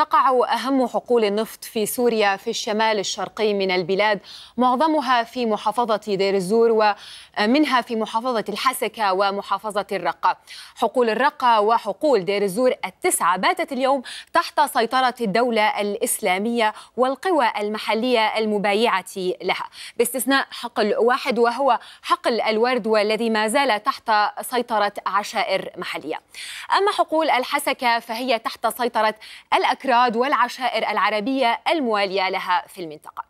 تقع أهم حقول النفط في سوريا في الشمال الشرقي من البلاد معظمها في محافظة دير الزور ومنها في محافظة الحسكة ومحافظة الرقة حقول الرقة وحقول دير الزور التسعة باتت اليوم تحت سيطرة الدولة الإسلامية والقوى المحلية المبايعة لها باستثناء حقل واحد وهو حقل الورد والذي ما زال تحت سيطرة عشائر محلية أما حقول الحسكة فهي تحت سيطرة الأكراد الأفراد والعشائر العربية الموالية لها في المنطقة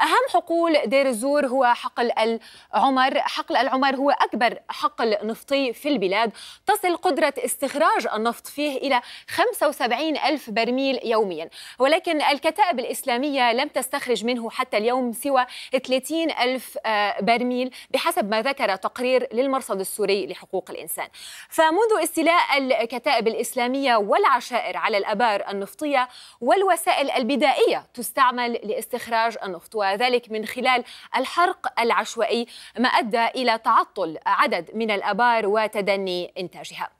أهم حقول دير الزور هو حقل العمر حقل العمر هو أكبر حقل نفطي في البلاد تصل قدرة استخراج النفط فيه إلى 75 ألف برميل يوميا ولكن الكتائب الإسلامية لم تستخرج منه حتى اليوم سوى 30 ألف آه، برميل بحسب ما ذكر تقرير للمرصد السوري لحقوق الإنسان فمنذ استيلاء الكتائب الإسلامية والعشائر على الأبار النفطية والوسائل البدائية تستعمل لاستخراج النفط النفط وذلك من خلال الحرق العشوائي ما أدى إلى تعطل عدد من الآبار وتدني إنتاجها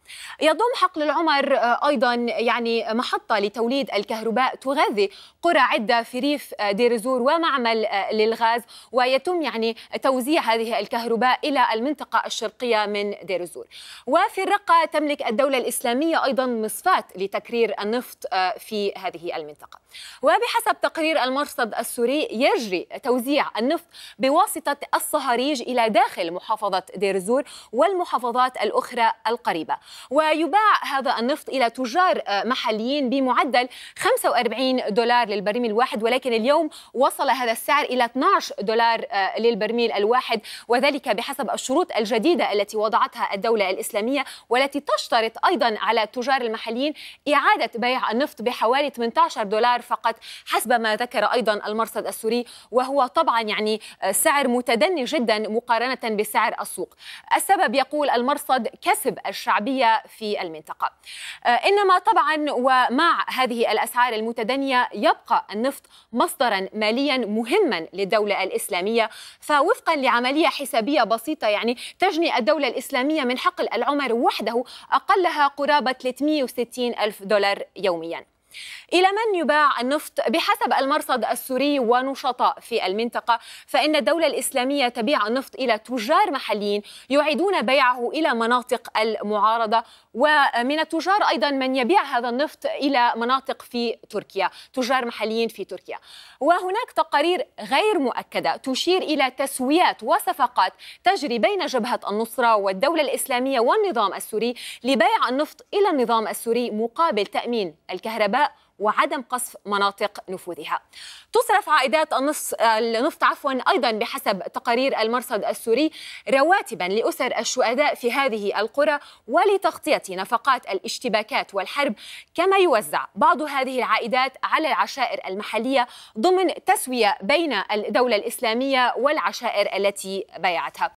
يضم حقل العمر آه، ايضا يعني محطه لتوليد الكهرباء تغذي قرى عده في ريف آه، دير زور ومعمل آه، للغاز ويتم يعني توزيع هذه الكهرباء الى المنطقه الشرقيه من دير الزور وفي الرقه تملك الدوله الاسلاميه ايضا مصفاه لتكرير النفط في هذه المنطقه وبحسب تقرير المرصد السوري يجري توزيع النفط بواسطه الصهاريج الى داخل محافظه دير الزور والمحافظات الاخرى القريبه ويباع هذا النفط إلى تجار آه، محليين بمعدل 45 دولار للبرميل الواحد ولكن اليوم وصل هذا السعر إلى 12 دولار آه، للبرميل الواحد وذلك بحسب الشروط الجديدة التي وضعتها الدولة الإسلامية والتي تشترط أيضا على التجار المحليين إعادة بيع النفط بحوالي 18 دولار فقط حسب ما ذكر أيضا المرصد السوري وهو طبعا يعني آه، سعر متدني جدا مقارنة بسعر السوق السبب يقول المرصد كسب الشعبية في المنطقة آه، إنما طبعا ومع هذه الأسعار المتدنية يبقى النفط مصدرا ماليا مهما للدولة الإسلامية فوفقا لعملية حسابية بسيطة يعني تجني الدولة الإسلامية من حقل العمر وحده أقلها قرابة 360 ألف دولار يومياً إلى من يباع النفط بحسب المرصد السوري ونشطاء في المنطقة فإن الدولة الإسلامية تبيع النفط إلى تجار محليين يعيدون بيعه إلى مناطق المعارضة ومن التجار أيضا من يبيع هذا النفط إلى مناطق في تركيا تجار محليين في تركيا وهناك تقارير غير مؤكدة تشير إلى تسويات وصفقات تجري بين جبهة النصرة والدولة الإسلامية والنظام السوري لبيع النفط إلى النظام السوري مقابل تأمين الكهرباء وعدم قصف مناطق نفوذها. تصرف عائدات النص النفط عفوا ايضا بحسب تقارير المرصد السوري رواتبا لاسر الشهداء في هذه القرى ولتغطيه نفقات الاشتباكات والحرب كما يوزع بعض هذه العائدات على العشائر المحليه ضمن تسويه بين الدوله الاسلاميه والعشائر التي بايعتها.